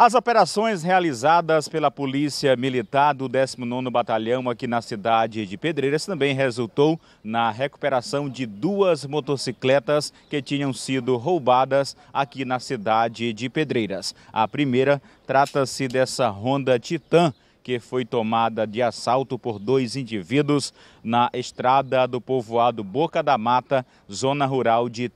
As operações realizadas pela Polícia Militar do 19º Batalhão aqui na cidade de Pedreiras também resultou na recuperação de duas motocicletas que tinham sido roubadas aqui na cidade de Pedreiras. A primeira trata-se dessa Honda Titan foi tomada de assalto por dois indivíduos na estrada do povoado Boca da Mata, zona rural de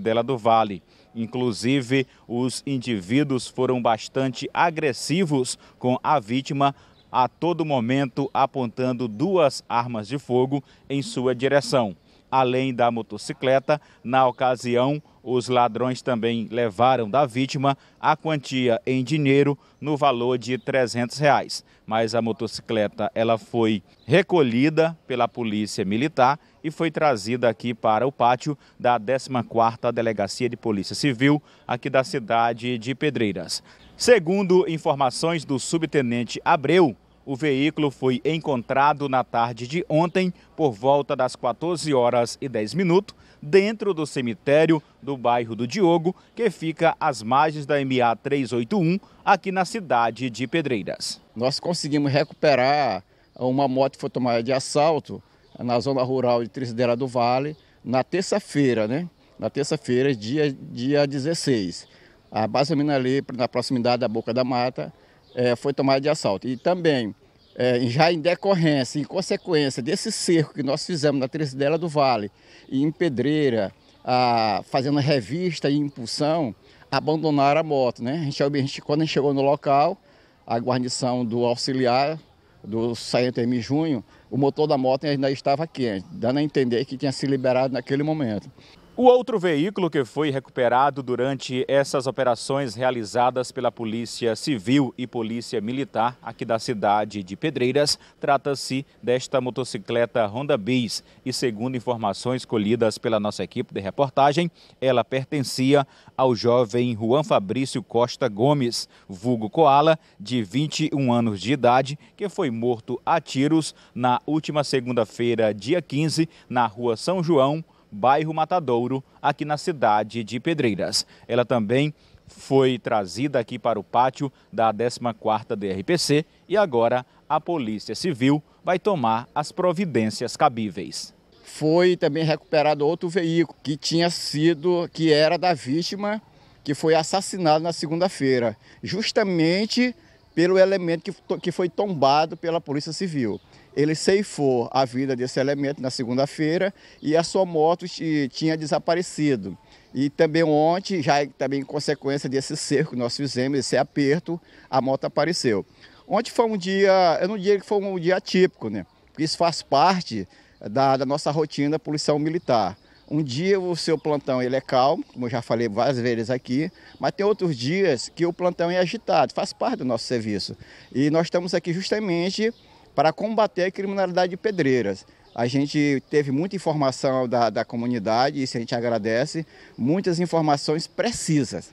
dela do Vale. Inclusive, os indivíduos foram bastante agressivos com a vítima, a todo momento apontando duas armas de fogo em sua direção além da motocicleta. Na ocasião, os ladrões também levaram da vítima a quantia em dinheiro no valor de 300 reais. Mas a motocicleta ela foi recolhida pela polícia militar e foi trazida aqui para o pátio da 14ª Delegacia de Polícia Civil aqui da cidade de Pedreiras. Segundo informações do subtenente Abreu, o veículo foi encontrado na tarde de ontem, por volta das 14 horas e 10 minutos, dentro do cemitério do bairro do Diogo, que fica às margens da MA 381, aqui na cidade de Pedreiras. Nós conseguimos recuperar uma moto que foi tomada de assalto na zona rural de Tricidera do Vale na terça-feira, né? Na terça-feira, dia, dia 16. Ah, basicamente ali na proximidade da Boca da Mata, é, foi tomada de assalto. E também, é, já em decorrência, em consequência desse cerco que nós fizemos na Tricidela do Vale e em Pedreira, a, fazendo revista e impulsão, abandonaram a moto. Né? A gente, a gente, quando a gente chegou no local, a guarnição do auxiliar, do Sargento M. Junho, o motor da moto ainda estava quente, dando a entender que tinha se liberado naquele momento. O outro veículo que foi recuperado durante essas operações realizadas pela Polícia Civil e Polícia Militar aqui da cidade de Pedreiras trata-se desta motocicleta Honda Bis e segundo informações colhidas pela nossa equipe de reportagem, ela pertencia ao jovem Juan Fabrício Costa Gomes, vulgo Koala, de 21 anos de idade, que foi morto a tiros na última segunda-feira, dia 15, na rua São João, bairro Matadouro, aqui na cidade de Pedreiras. Ela também foi trazida aqui para o pátio da 14ª DRPC e agora a Polícia Civil vai tomar as providências cabíveis. Foi também recuperado outro veículo que tinha sido, que era da vítima que foi assassinado na segunda-feira, justamente pelo elemento que, que foi tombado pela Polícia Civil. Ele ceifou a vida desse elemento na segunda-feira e a sua moto tinha desaparecido. E também ontem, já também em consequência desse cerco que nós fizemos, esse aperto, a moto apareceu. Ontem foi um dia, eu não diria que foi um dia atípico, né? Porque isso faz parte da, da nossa rotina policial militar. Um dia o seu plantão ele é calmo, como eu já falei várias vezes aqui, mas tem outros dias que o plantão é agitado, faz parte do nosso serviço. E nós estamos aqui justamente para combater a criminalidade de pedreiras. A gente teve muita informação da, da comunidade, isso a gente agradece, muitas informações precisas.